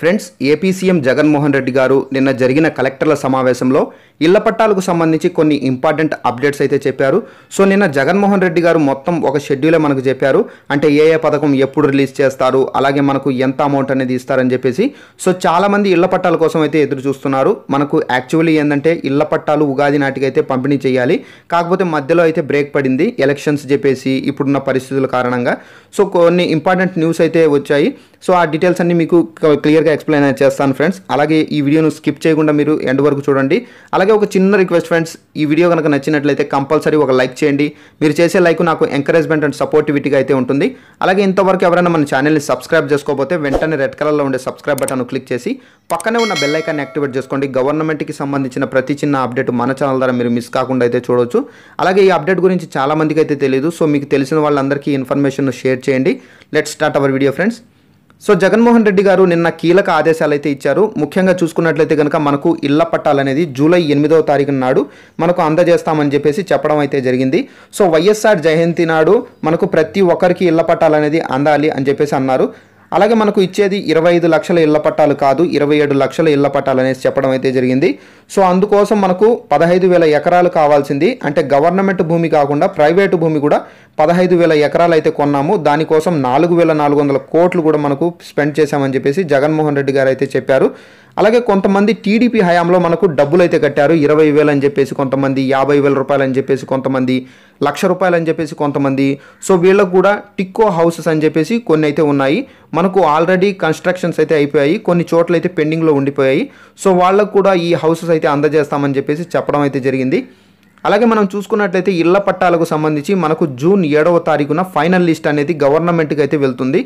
friends AP CM Jaganmohan Reddy గారు నిన్న జరిగిన కలెక్టర్ల సమావేశంలో ఇళ్ల పట్టాలకు సంబంధించి కొన్ని ఇంపార్టెంట్ అప్డేట్స్ అయితే చెప్పారు సో నిన్న జగన్మోహన్ రెడ్డి గారు మొత్తం ఒక షెడ్యూలే మనకు చెప్పారు అంటే ఏ ఏ పథకం ఎప్పుడు రిలీజ్ చేస్తారు అలాగే మనకు ఎంత అమౌంట్ అనేది ఇస్తారని చెప్పేసి సో చాలామంది ఇళ్ల పట్టాల కోసం అయితే ఎదురు చూస్తున్నారు మనకు యాక్చువల్లీ ఏంటంటే ఇళ్ల పట్టాలు ఉగాది నాటికైతే పంపిణీ చేయాలి కాకపోతే మధ్యలో అయితే బ్రేక్ పడింది ఎలక్షన్స్ చెప్పేసి ఇప్పుడున్న పరిస్థితుల కారణంగా సో కొన్ని ఇంపార్టెంట్ న్యూస్ అయితే వచ్చాయి సో ఆ డీటెయిల్స్ అన్ని మీకు క్లియర్గా ఎక్స్ప్లెయిన్ చేస్తాను ఫ్రెండ్స్ అలాగే ఈ వీడియోను స్కిప్ చేయకుండా మీరు ఎండ్ వరకు చూడండి అలాగే ఒక చిన్న రిక్వెస్ట్ ఫ్రెండ్స్ ఈ వీడియో కనుక నచ్చినట్లయితే కంపల్సరీ ఒక లైక్ చేయండి మీరు చేసే లైక్ నాకు ఎంకరేజ్మెంట్ అండ్ సపోర్టివిటీగా అయితే ఉంటుంది అలాగే ఇంతవరకు ఎవరైనా మన ఛానల్ని సబ్స్క్రైబ్ చేసుకోకపోతే వెంటనే రెడ్ కలర్లో ఉండే సబ్స్క్రైబ్ బటన్ క్లిక్ చేసి పక్కనే ఉన్న బెల్ ఐకాన్ని యాక్టివేట్ చేసుకోండి గవర్నమెంట్కి సంబంధించిన ప్రతి చిన్న అప్డేట్ మన ఛానల్ ద్వారా మీరు మిస్ కాకుండా అయితే చూడవచ్చు అలాగే ఈ అప్డేట్ గురించి చాలామందికి అయితే తెలియదు సో మీకు తెలిసిన వాళ్ళందరికీ ఇన్ఫర్మేషన్ షేర్ చేయండి let start our video friends so Jaganmohan Reddy గారు నిన్న కీలక ఆదేశాలు అయితే ఇచ్చారు ముఖ్యంగా చూసుకున్నట్లయితే కనుక మనకు ఇళ్ల పట్టాలనేది జూలై ఎనిమిదవ తారీఖు నాడు మనకు అందజేస్తామని చెప్పేసి చెప్పడం అయితే జరిగింది సో వైఎస్ఆర్ జయంతి నాడు మనకు ప్రతి ఒక్కరికి ఇళ్ల పట్టాలనేది అందాలి అని చెప్పేసి అన్నారు అలాగే మనకు ఇచ్చేది ఇరవై ఐదు లక్షల ఇళ్ల పట్టాలు కాదు ఇరవై ఏడు లక్షల ఇళ్ల పట్టాలు అనేసి చెప్పడం అయితే జరిగింది సో అందుకోసం మనకు పదహైదు వేల ఎకరాలు కావాల్సింది అంటే గవర్నమెంట్ భూమి కాకుండా ప్రైవేటు భూమి కూడా పదహైదు వేల ఎకరాలు అయితే కొన్నాము దానికోసం నాలుగు వేల నాలుగు వందల కోట్లు కూడా మనకు స్పెండ్ చేశామని చెప్పేసి జగన్మోహన్ రెడ్డి గారు అయితే చెప్పారు అలాగే కొంతమంది టీడీపీ హయాంలో మనకు డబ్బులు అయితే కట్టారు ఇరవై వేలు అని చెప్పేసి కొంతమంది యాభై వేల రూపాయలు అని చెప్పేసి కొంతమంది లక్ష రూపాయలు అని చెప్పేసి కొంతమంది సో వీళ్ళకు కూడా టిక్కో హౌసెస్ అని చెప్పేసి కొన్ని అయితే ఉన్నాయి మనకు ఆల్రెడీ కన్స్ట్రక్షన్స్ అయితే అయిపోయాయి కొన్ని చోట్ల అయితే పెండింగ్లో ఉండిపోయాయి సో వాళ్ళకు కూడా ఈ హౌసెస్ అయితే అందజేస్తామని చెప్పేసి చెప్పడం అయితే జరిగింది అలాగే మనం చూసుకున్నట్లయితే ఇళ్ల పట్టాలకు సంబంధించి మనకు జూన్ ఏడవ తారీఖున ఫైనల్ లిస్ట్ అనేది గవర్నమెంట్కి అయితే వెళ్తుంది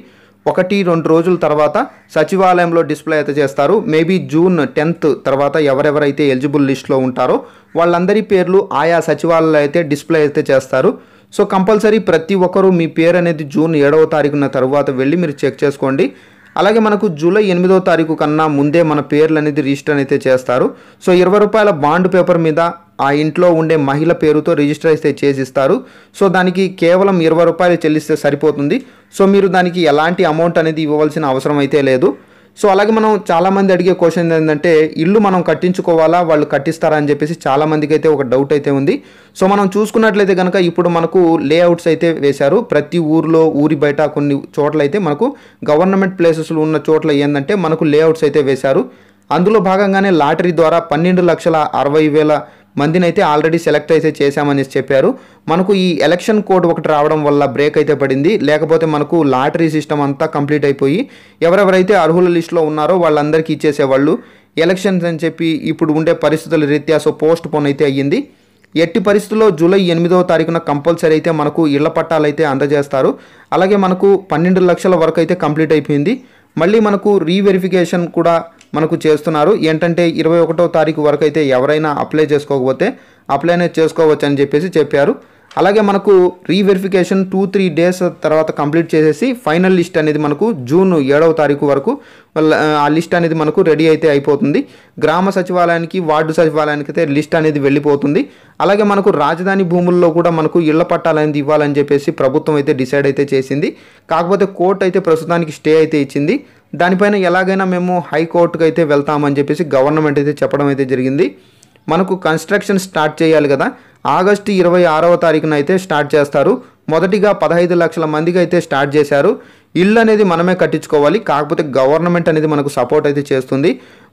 ఒకటి రెండు రోజుల తర్వాత సచివాలయంలో డిస్ప్లే అయితే చేస్తారు మేబీ జూన్ టెన్త్ తర్వాత ఎవరెవరైతే ఎలిజిబుల్ లిస్ట్లో ఉంటారో వాళ్ళందరి పేర్లు ఆయా సచివాలయంలో అయితే డిస్ప్లే అయితే చేస్తారు సో కంపల్సరీ ప్రతి ఒక్కరూ మీ పేరు అనేది జూన్ ఏడవ తారీఖున తర్వాత వెళ్ళి మీరు చెక్ చేసుకోండి అలాగే మనకు జూలై ఎనిమిదో తారీఖు కన్నా ముందే మన పేర్లు అనేది రిజిస్టర్ అయితే చేస్తారు సో ఇరవై రూపాయల బాండ్ పేపర్ మీద ఆ ఇంట్లో ఉండే మహిళ పేరుతో రిజిస్టర్ అయితే చేసిస్తారు సో దానికి కేవలం ఇరవై రూపాయలు చెల్లిస్తే సరిపోతుంది సో మీరు దానికి ఎలాంటి అమౌంట్ అనేది ఇవ్వవలసిన అవసరం అయితే లేదు సో అలాగే మనం చాలామంది అడిగే క్వశ్చన్ ఏంటంటే ఇల్లు మనం కట్టించుకోవాలా వాళ్ళు కట్టిస్తారా అని చెప్పేసి చాలామందికి అయితే ఒక డౌట్ అయితే ఉంది సో మనం చూసుకున్నట్లయితే కనుక ఇప్పుడు మనకు లేఅవుట్స్ అయితే వేశారు ప్రతి ఊర్లో ఊరి బయట కొన్ని చోట్ల అయితే మనకు గవర్నమెంట్ ప్లేసెస్లో ఉన్న చోట్ల ఏంటంటే మనకు లేఅవుట్స్ అయితే వేశారు అందులో భాగంగానే లాటరీ ద్వారా పన్నెండు లక్షల అరవై వేల మందిని అయితే ఆల్రెడీ సెలెక్ట్ అయితే చేశామని చెప్పారు మనకు ఈ ఎలక్షన్ కోడ్ ఒకటి రావడం వల్ల బ్రేక్ అయితే పడింది లేకపోతే మనకు లాటరీ సిస్టమ్ అంతా కంప్లీట్ అయిపోయి ఎవరెవరైతే అర్హుల లిస్టులో ఉన్నారో వాళ్ళందరికీ ఇచ్చేసేవాళ్ళు ఎలక్షన్స్ అని చెప్పి ఇప్పుడు ఉండే పరిస్థితుల రీత్యా సో పోస్ట్ పోన్ అయితే అయ్యింది ఎట్టి పరిస్థితుల్లో జూలై ఎనిమిదవ తారీఖున కంపల్సరీ అయితే మనకు ఇళ్ల పట్టాలు అయితే అందజేస్తారు అలాగే మనకు పన్నెండు లక్షల వరకు అయితే కంప్లీట్ అయిపోయింది మళ్ళీ మనకు రీవెరిఫికేషన్ కూడా మనకు చేస్తున్నారు ఏంటంటే ఇరవై ఒకటో తారీఖు వరకు అయితే ఎవరైనా అప్లై చేసుకోకపోతే అప్లై అనేది చేసుకోవచ్చు అని చెప్పేసి చెప్పారు అలాగే మనకు రీవెరిఫికేషన్ టూ త్రీ డేస్ తర్వాత కంప్లీట్ చేసేసి ఫైనల్ లిస్ట్ అనేది మనకు జూన్ ఏడవ తారీఖు వరకు ఆ లిస్ట్ అనేది మనకు రెడీ అయితే అయిపోతుంది గ్రామ సచివాలయానికి వార్డు సచివాలయానికి అయితే లిస్ట్ అనేది వెళ్ళిపోతుంది అలాగే మనకు రాజధాని భూముల్లో కూడా మనకు ఇళ్ల పట్టాలు అనేది ఇవ్వాలని చెప్పేసి ప్రభుత్వం అయితే డిసైడ్ అయితే చేసింది కాకపోతే కోర్టు అయితే ప్రస్తుతానికి స్టే అయితే ఇచ్చింది దానిపైన ఎలాగైనా మేము హైకోర్టుకు అయితే వెళ్తామని చెప్పేసి గవర్నమెంట్ అయితే చెప్పడం అయితే జరిగింది మనకు కన్స్ట్రక్షన్ స్టార్ట్ చేయాలి కదా ఆగస్టు ఇరవై ఆరవ తారీఖున అయితే స్టార్ట్ చేస్తారు మొదటిగా పదహైదు లక్షల మందికి అయితే స్టార్ట్ చేశారు ఇల్లు అనేది మనమే కట్టించుకోవాలి కాకపోతే గవర్నమెంట్ అనేది మనకు సపోర్ట్ అయితే చేస్తుంది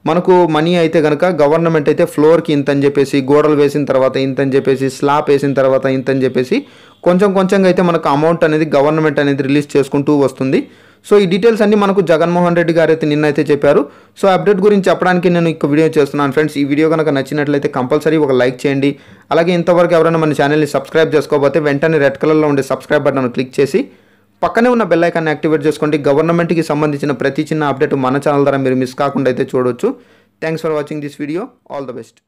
మనకు మనీ అయితే కనుక గవర్నమెంట్ అయితే ఫ్లోర్కి ఇంత అని చెప్పేసి గోడలు వేసిన తర్వాత ఇంత అని చెప్పేసి స్లాబ్ వేసిన తర్వాత ఇంత అని చెప్పేసి కొంచెం కొంచెంగా అయితే మనకు అమౌంట్ అనేది గవర్నమెంట్ అనేది రిలీజ్ చేసుకుంటూ వస్తుంది సో ఈ డీటెయిల్స్ అన్ని మనకు జగన్మోహన్ రెడ్డి గారు అయితే నిన్న అయితే చెప్పారు సో అప్డేట్ గురించి చెప్పడానికి నేను ఇక వీడియో చేస్తున్నాను ఫ్రెండ్స్ ఈ వీడియో కనుక నచ్చినట్లయితే కంపల్సరీ ఒక లైక్ చేయండి అలాగే ఇంతవరకు ఎవరైనా మన ఛానల్ని సబ్స్క్రైబ్ చేసుకోకపోతే వెంటనే రెడ్ కలర్లో ఉండే సబ్స్క్రైబ్ బటన్ క్లిక్ చేసి పక్కనే ఉన్న బెల్ ఐకాన్ని యాక్టివేట్ చేసుకోండి గవర్నమెంట్కి సంబంధించిన ప్రతి చిన్న అప్డేట్ మన ఛానల్ ద్వారా మీరు మిస్ కాకుండా అయితే చూడవచ్చు thanks for watching this video all the best